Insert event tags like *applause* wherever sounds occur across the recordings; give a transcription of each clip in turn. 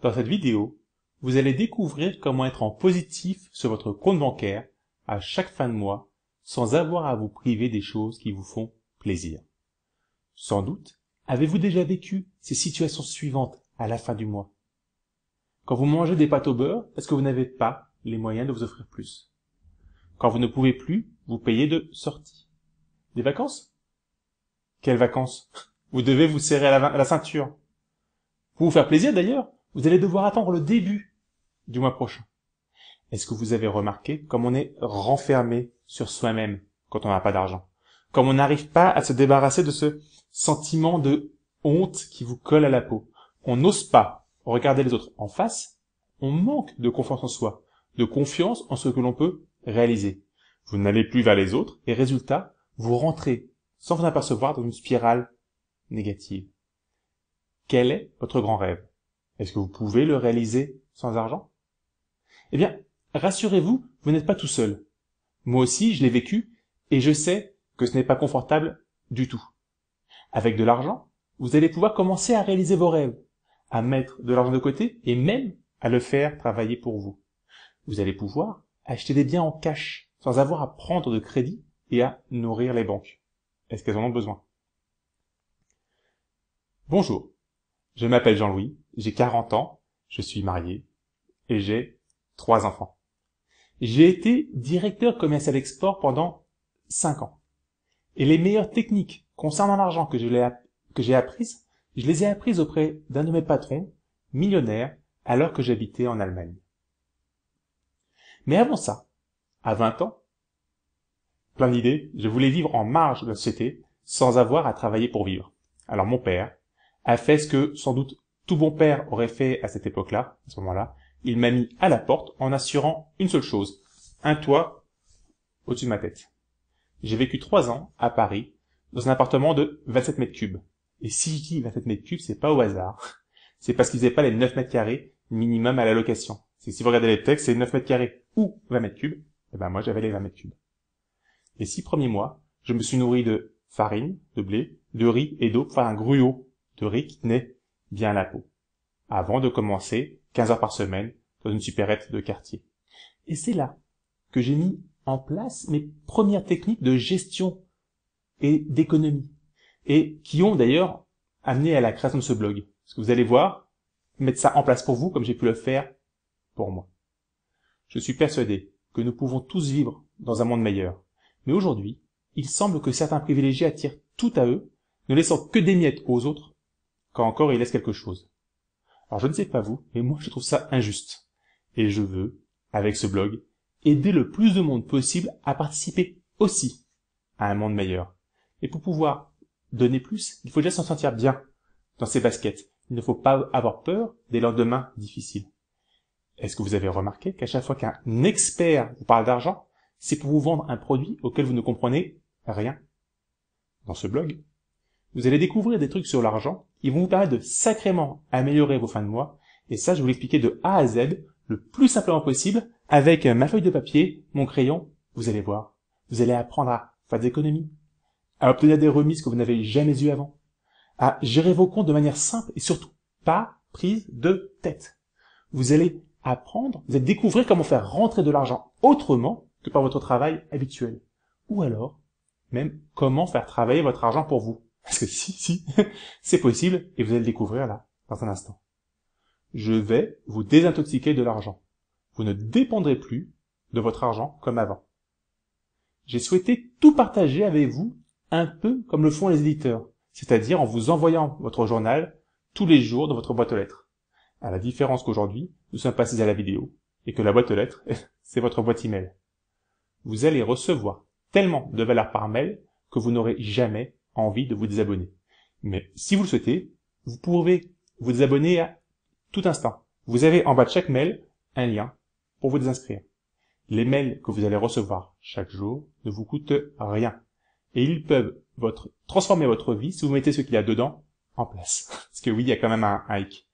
Dans cette vidéo, vous allez découvrir comment être en positif sur votre compte bancaire à chaque fin de mois sans avoir à vous priver des choses qui vous font plaisir. Sans doute avez-vous déjà vécu ces situations suivantes à la fin du mois. Quand vous mangez des pâtes au beurre est-ce que vous n'avez pas les moyens de vous offrir plus. Quand vous ne pouvez plus vous payez de sortie. Des vacances Quelles vacances Vous devez vous serrer à la, la ceinture. Pour vous faire plaisir d'ailleurs, vous allez devoir attendre le début du mois prochain est-ce que vous avez remarqué comme on est renfermé sur soi-même quand on n'a pas d'argent comme on n'arrive pas à se débarrasser de ce sentiment de honte qui vous colle à la peau on n'ose pas regarder les autres en face on manque de confiance en soi de confiance en ce que l'on peut réaliser vous n'allez plus vers les autres et résultat vous rentrez sans vous apercevoir dans une spirale négative quel est votre grand rêve est-ce que vous pouvez le réaliser sans argent Eh bien, rassurez-vous, vous, n'êtes pas tout seul. Moi aussi, je l'ai vécu, et je sais que ce n'est pas confortable du tout. Avec de l'argent, vous allez pouvoir commencer à réaliser vos rêves, à mettre de l'argent de côté et même à le faire travailler pour vous. Vous allez pouvoir acheter des biens en cash sans avoir à prendre de crédit et à nourrir les banques. Est-ce qu'elles en ont besoin Bonjour, je m'appelle Jean-Louis j'ai 40 ans, je suis marié et j'ai trois enfants. J'ai été directeur commercial export pendant 5 ans. Et les meilleures techniques concernant l'argent que j'ai apprises, je les ai apprises auprès d'un de mes patrons, millionnaire, alors que j'habitais en Allemagne. Mais avant ça, à 20 ans, plein d'idées, je voulais vivre en marge de la société sans avoir à travailler pour vivre. Alors mon père a fait ce que sans doute tout bon père aurait fait à cette époque-là, à ce moment-là, il m'a mis à la porte en assurant une seule chose, un toit au-dessus de ma tête. J'ai vécu trois ans à Paris dans un appartement de 27 mètres cubes. Et si je dis 27 mètres cubes, c'est pas au hasard. *laughs* C'est parce qu'ils n'avaient pas les 9 mètres carrés minimum à la location. si vous regardez les textes, c'est 9 mètres carrés ou 20 mètres cubes. Et eh ben moi, j'avais les 20 mètres cubes. Les six premiers mois, je me suis nourri de farine, de blé, de riz et d'eau enfin, un gruau de riz qui tenait bien la peau avant de commencer 15 heures par semaine dans une supérette de quartier et c'est là que j'ai mis en place mes premières techniques de gestion et d'économie et qui ont d'ailleurs amené à la création de ce blog. ce que vous allez voir, mettre ça en place pour vous comme j'ai pu le faire pour moi. Je suis persuadé que nous pouvons tous vivre dans un monde meilleur. Mais aujourd'hui, il semble que certains privilégiés attirent tout à eux, ne laissant que des miettes aux autres encore il laisse quelque chose alors je ne sais pas vous mais moi je trouve ça injuste et je veux avec ce blog aider le plus de monde possible à participer aussi à un monde meilleur Et pour pouvoir donner plus il faut déjà s'en sentir bien dans ses baskets il ne faut pas avoir peur des lendemains difficiles est-ce que vous avez remarqué qu'à chaque fois qu'un expert vous parle d'argent c'est pour vous vendre un produit auquel vous ne comprenez rien dans ce blog vous allez découvrir des trucs sur l'argent. Ils vont vous permettre de sacrément améliorer vos fins de mois. Et ça, je vais vous l'expliquer de A à Z, le plus simplement possible, avec ma feuille de papier, mon crayon. Vous allez voir. Vous allez apprendre à faire des économies, à obtenir des remises que vous n'avez jamais eues avant, à gérer vos comptes de manière simple et surtout pas prise de tête. Vous allez apprendre, vous allez découvrir comment faire rentrer de l'argent autrement que par votre travail habituel. Ou alors, même comment faire travailler votre argent pour vous. Parce que si, si, *laughs* c'est possible et vous allez le découvrir là, dans un instant. Je vais vous désintoxiquer de l'argent. Vous ne dépendrez plus de votre argent comme avant. J'ai souhaité tout partager avec vous un peu comme le font les éditeurs, c'est-à-dire en vous envoyant votre journal tous les jours dans votre boîte aux lettres. À la différence qu'aujourd'hui, nous sommes passés à la vidéo et que la boîte aux lettres, *laughs* c'est votre boîte email. Vous allez recevoir tellement de valeur par mail que vous n'aurez jamais envie de vous désabonner. Mais si vous le souhaitez, vous pouvez vous désabonner à tout instant. Vous avez en bas de chaque mail un lien pour vous désinscrire. Les mails que vous allez recevoir chaque jour ne vous coûtent rien. Et ils peuvent votre, transformer votre vie si vous mettez ce qu'il y a dedans en place. *laughs* Parce que oui, il y a quand même un hike.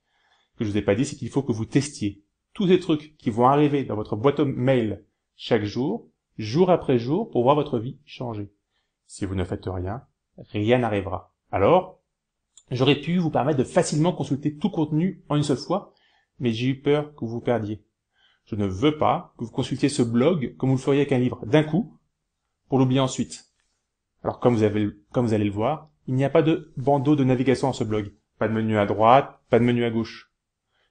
que je vous ai pas dit, c'est qu'il faut que vous testiez tous ces trucs qui vont arriver dans votre boîte mail chaque jour, jour après jour, pour voir votre vie changer. Si vous ne faites rien, rien n'arrivera. Alors, j'aurais pu vous permettre de facilement consulter tout contenu en une seule fois, mais j'ai eu peur que vous vous perdiez. Je ne veux pas que vous consultiez ce blog comme vous le feriez avec un livre d'un coup, pour l'oublier ensuite. Alors comme vous, comme vous allez le voir, il n'y a pas de bandeau de navigation dans ce blog. Pas de menu à droite, pas de menu à gauche.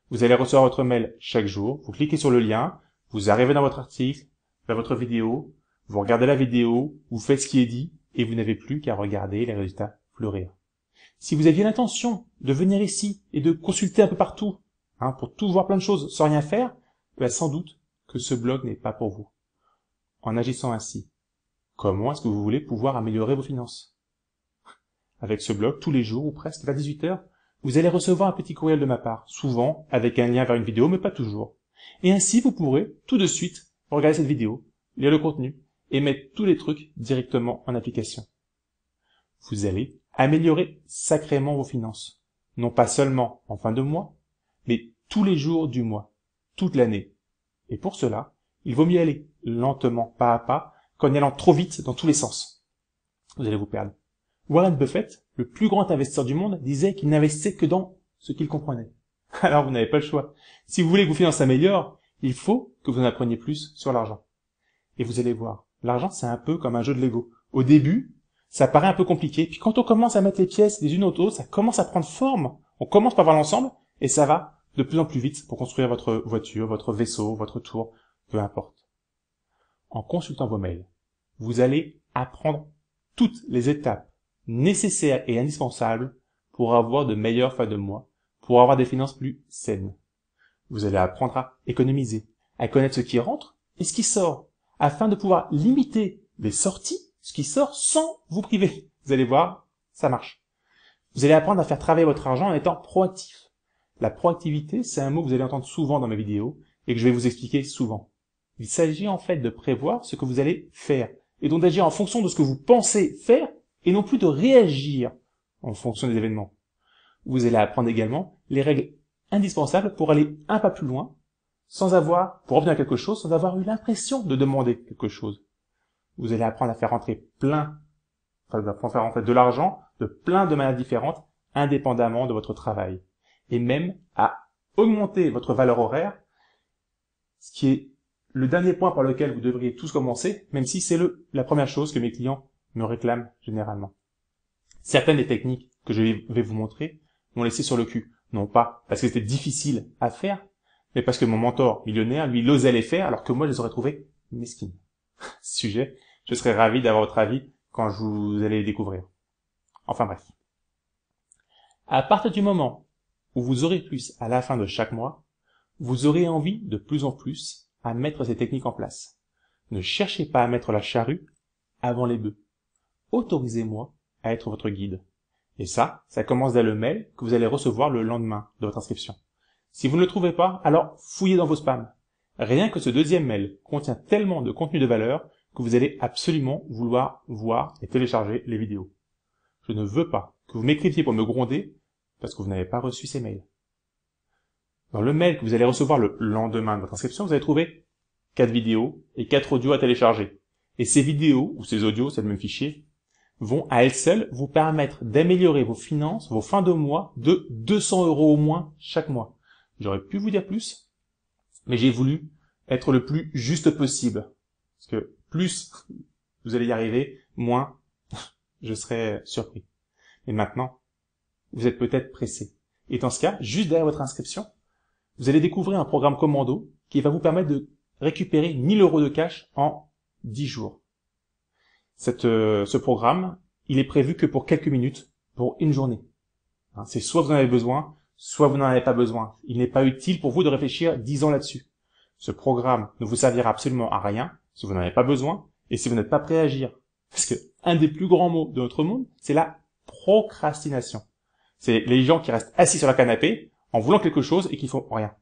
Vous allez recevoir votre mail chaque jour, vous cliquez sur le lien, vous arrivez dans votre article, dans votre vidéo, vous regardez la vidéo, vous faites ce qui est dit, et vous n'avez plus qu'à regarder les résultats fleurir. Si vous aviez l'intention de venir ici et de consulter un peu partout, hein, pour tout voir plein de choses sans rien faire, ben sans doute que ce blog n'est pas pour vous. En agissant ainsi, comment est-ce que vous voulez pouvoir améliorer vos finances Avec ce blog, tous les jours ou presque vers 18h, vous allez recevoir un petit courriel de ma part, souvent avec un lien vers une vidéo, mais pas toujours. Et ainsi, vous pourrez tout de suite regarder cette vidéo, lire le contenu, et mettre tous les trucs directement en application. Vous allez améliorer sacrément vos finances, non pas seulement en fin de mois, mais tous les jours du mois, toute l'année. Et pour cela, il vaut mieux aller lentement, pas à pas, qu'en allant trop vite dans tous les sens. Vous allez vous perdre. Warren Buffett, le plus grand investisseur du monde, disait qu'il n'investissait que dans ce qu'il comprenait. *laughs* Alors vous n'avez pas le choix. Si vous voulez que vos finances améliorent, il faut que vous en appreniez plus sur l'argent. Et vous allez voir, L'argent, c'est un peu comme un jeu de Lego. Au début, ça paraît un peu compliqué. Puis quand on commence à mettre les pièces les unes aux autres, ça commence à prendre forme. On commence par voir l'ensemble et ça va de plus en plus vite pour construire votre voiture, votre vaisseau, votre tour, peu importe. En consultant vos mails, vous allez apprendre toutes les étapes nécessaires et indispensables pour avoir de meilleures fins de mois, pour avoir des finances plus saines. Vous allez apprendre à économiser, à connaître ce qui rentre et ce qui sort, afin de pouvoir limiter les sorties, ce qui sort, sans vous priver. Vous allez voir, ça marche. Vous allez apprendre à faire travailler votre argent en étant proactif. La proactivité, c'est un mot que vous allez entendre souvent dans mes vidéos et que je vais vous expliquer souvent. Il s'agit en fait de prévoir ce que vous allez faire et donc d'agir en fonction de ce que vous pensez faire et non plus de réagir en fonction des événements. Vous allez apprendre également les règles indispensables pour aller un pas plus loin sans avoir, pour obtenir quelque chose, sans avoir eu l'impression de demander quelque chose. Vous allez apprendre à faire rentrer plein, enfin, à faire de l'argent de plein de manières différentes, indépendamment de votre travail. Et même à augmenter votre valeur horaire, ce qui est le dernier point par lequel vous devriez tous commencer, même si c'est le, la première chose que mes clients me réclament généralement. Certaines des techniques que je vais vous montrer m'ont laissé sur le cul. Non pas parce que c'était difficile à faire, mais parce que mon mentor millionnaire, lui, l'osait les faire alors que moi, je les aurais trouvés mesquines. *laughs* Sujet, je serais ravi d'avoir votre avis quand je vous allez les découvrir. Enfin bref. À partir du moment où vous aurez plus à la fin de chaque mois, vous aurez envie de plus en plus à mettre ces techniques en place. Ne cherchez pas à mettre la charrue avant les bœufs. Autorisez-moi à être votre guide. Et ça, ça commence dès le mail que vous allez recevoir le lendemain de votre inscription. Si vous ne le trouvez pas, alors fouillez dans vos spams. Rien que ce deuxième mail contient tellement de contenu de valeur que vous allez absolument vouloir voir et télécharger les vidéos. Je ne veux pas que vous m'écriviez pour me gronder parce que vous n'avez pas reçu ces mails. Dans le mail que vous allez recevoir le lendemain de votre inscription, vous allez trouver quatre vidéos et quatre audios à télécharger. Et ces vidéos, ou ces audios, c'est le même fichier, vont à elles seules vous permettre d'améliorer vos finances, vos fins de mois de 200 euros au moins chaque mois. J'aurais pu vous dire plus, mais j'ai voulu être le plus juste possible. Parce que plus vous allez y arriver, moins *laughs* je serai surpris. Et maintenant, vous êtes peut-être pressé. Et dans ce cas, juste derrière votre inscription, vous allez découvrir un programme commando qui va vous permettre de récupérer 1000 euros de cash en 10 jours. Euh, ce programme, il est prévu que pour quelques minutes, pour une journée. Hein, c'est soit vous en avez besoin, soit vous n'en avez pas besoin. Il n'est pas utile pour vous de réfléchir dix ans là-dessus. Ce programme ne vous servira absolument à rien si vous n'en avez pas besoin et si vous n'êtes pas prêt à agir. Parce que un des plus grands mots de notre monde, c'est la procrastination. C'est les gens qui restent assis sur la canapé en voulant quelque chose et qui font rien.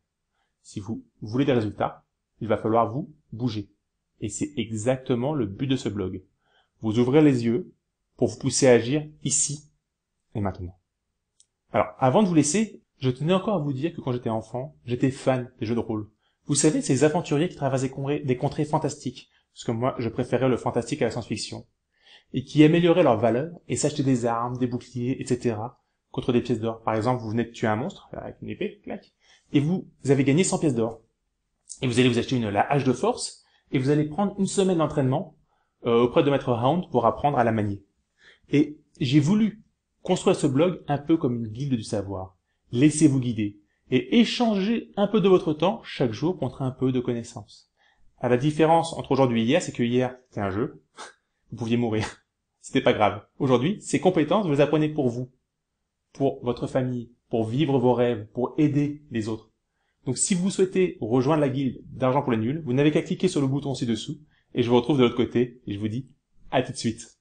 Si vous voulez des résultats, il va falloir vous bouger. Et c'est exactement le but de ce blog. Vous ouvrez les yeux pour vous pousser à agir ici et maintenant. Alors, avant de vous laisser, je tenais encore à vous dire que quand j'étais enfant j'étais fan des jeux de rôle vous savez ces aventuriers qui traversaient des contrées fantastiques parce que moi je préférais le fantastique à la science-fiction et qui amélioraient leur valeur et s'achetaient des armes des boucliers etc contre des pièces d'or par exemple vous venez de tuer un monstre euh, avec une épée clac et vous avez gagné 100 pièces d'or et vous allez vous acheter une la hache de force et vous allez prendre une semaine d'entraînement euh, auprès de maître Hound pour apprendre à la manier. Et j'ai voulu construire ce blog un peu comme une guilde du savoir laissez-vous guider et échangez un peu de votre temps chaque jour contre un peu de connaissances. À la différence entre aujourd'hui et hier, c'est que hier, c'était un jeu. Vous pouviez mourir. *laughs* C'était pas grave. Aujourd'hui, ces compétences, vous les apprenez pour vous, pour votre famille, pour vivre vos rêves, pour aider les autres. Donc si vous souhaitez rejoindre la guilde d'argent pour les nuls, vous n'avez qu'à cliquer sur le bouton ci-dessous et je vous retrouve de l'autre côté et je vous dis à tout de suite.